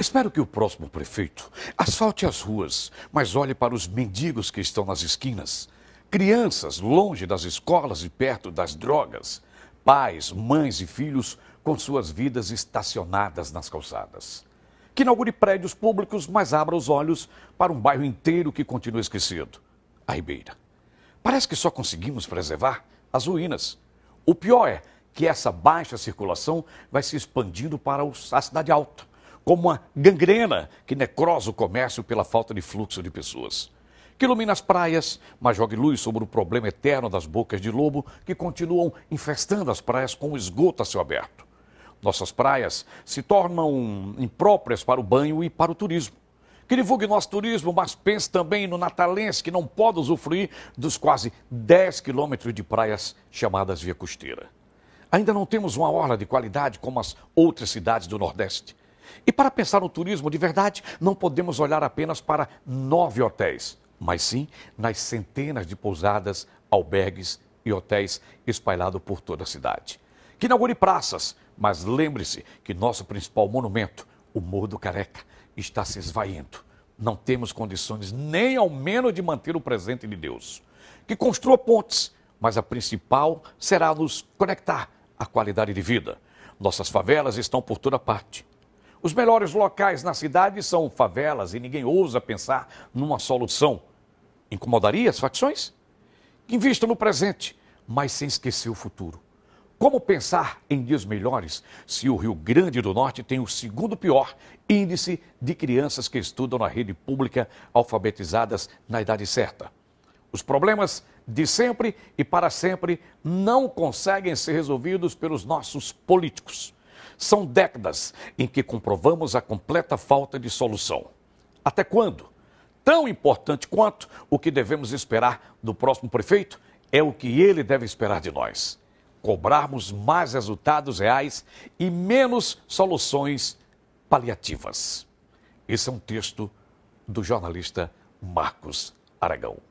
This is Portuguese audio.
Espero que o próximo prefeito asfalte as ruas, mas olhe para os mendigos que estão nas esquinas. Crianças longe das escolas e perto das drogas. Pais, mães e filhos com suas vidas estacionadas nas calçadas. Que inaugure prédios públicos, mas abra os olhos para um bairro inteiro que continua esquecido a Ribeira. Parece que só conseguimos preservar as ruínas. O pior é que essa baixa circulação vai se expandindo para a cidade alta como uma gangrena que necrosa o comércio pela falta de fluxo de pessoas. Que ilumine as praias, mas jogue luz sobre o problema eterno das bocas de lobo que continuam infestando as praias com esgoto a céu aberto. Nossas praias se tornam impróprias para o banho e para o turismo. Que divulgue nosso turismo, mas pense também no natalense que não pode usufruir dos quase 10 quilômetros de praias chamadas Via Costeira. Ainda não temos uma orla de qualidade como as outras cidades do Nordeste. E para pensar no turismo de verdade, não podemos olhar apenas para nove hotéis, mas sim nas centenas de pousadas, albergues e hotéis espalhados por toda a cidade. Que inaugure praças, mas lembre-se que nosso principal monumento, o Morro do Careca, está se esvaindo. Não temos condições nem ao menos de manter o presente de Deus. Que construa pontes, mas a principal será nos conectar à qualidade de vida. Nossas favelas estão por toda parte os melhores locais na cidade são favelas e ninguém ousa pensar numa solução. Incomodaria as facções? Invista no presente, mas sem esquecer o futuro. Como pensar em dias melhores se o Rio Grande do Norte tem o segundo pior índice de crianças que estudam na rede pública alfabetizadas na idade certa? Os problemas de sempre e para sempre não conseguem ser resolvidos pelos nossos políticos. São décadas em que comprovamos a completa falta de solução. Até quando? Tão importante quanto o que devemos esperar do próximo prefeito é o que ele deve esperar de nós. Cobrarmos mais resultados reais e menos soluções paliativas. Esse é um texto do jornalista Marcos Aragão.